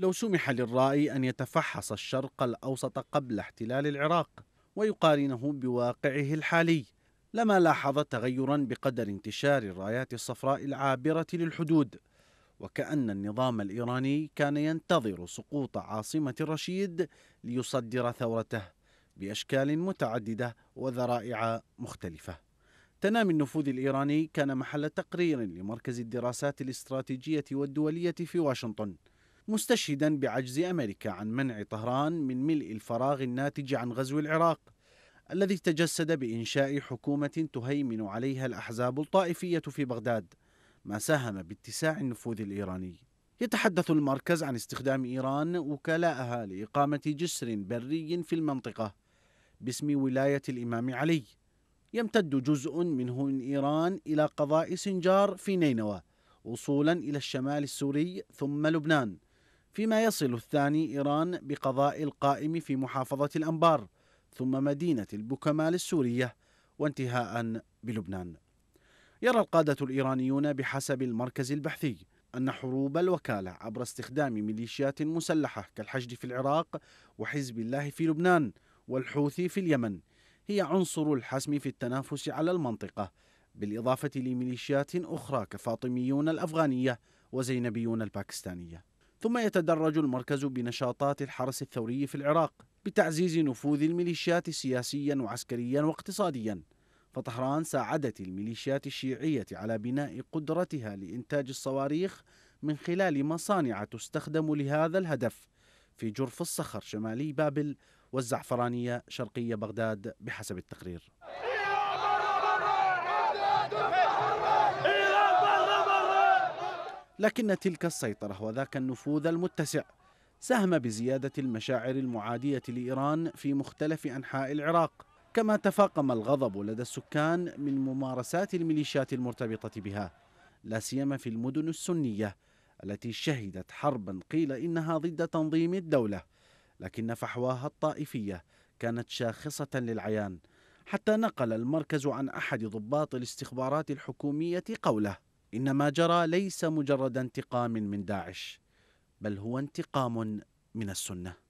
لو سمح للرائي أن يتفحص الشرق الأوسط قبل احتلال العراق ويقارنه بواقعه الحالي لما لاحظ تغيرا بقدر انتشار الرايات الصفراء العابرة للحدود وكأن النظام الإيراني كان ينتظر سقوط عاصمة الرشيد ليصدر ثورته بأشكال متعددة وذرائع مختلفة تنامي النفوذ الإيراني كان محل تقرير لمركز الدراسات الاستراتيجية والدولية في واشنطن مستشهدا بعجز امريكا عن منع طهران من ملء الفراغ الناتج عن غزو العراق الذي تجسد بانشاء حكومه تهيمن عليها الاحزاب الطائفيه في بغداد ما ساهم باتساع النفوذ الايراني يتحدث المركز عن استخدام ايران وكلاءها لاقامه جسر بري في المنطقه باسم ولايه الامام علي يمتد جزء منه من ايران الى قضاء سنجار في نينوى وصولا الى الشمال السوري ثم لبنان فيما يصل الثاني إيران بقضاء القائم في محافظة الأنبار ثم مدينة البوكمال السورية وانتهاء بلبنان يرى القادة الإيرانيون بحسب المركز البحثي أن حروب الوكالة عبر استخدام ميليشيات مسلحة كالحشد في العراق وحزب الله في لبنان والحوثي في اليمن هي عنصر الحسم في التنافس على المنطقة بالإضافة لميليشيات أخرى كفاطميون الأفغانية وزينبيون الباكستانية ثم يتدرج المركز بنشاطات الحرس الثوري في العراق بتعزيز نفوذ الميليشيات سياسيا وعسكريا واقتصاديا فطهران ساعدت الميليشيات الشيعية على بناء قدرتها لإنتاج الصواريخ من خلال مصانع تستخدم لهذا الهدف في جرف الصخر شمالي بابل والزعفرانية شرقية بغداد بحسب التقرير لكن تلك السيطرة وذاك النفوذ المتسع ساهم بزيادة المشاعر المعادية لإيران في مختلف أنحاء العراق كما تفاقم الغضب لدى السكان من ممارسات الميليشيات المرتبطة بها لا سيما في المدن السنية التي شهدت حربا قيل إنها ضد تنظيم الدولة لكن فحواها الطائفية كانت شاخصة للعيان حتى نقل المركز عن أحد ضباط الاستخبارات الحكومية قوله إن ما جرى ليس مجرد انتقام من داعش بل هو انتقام من السنه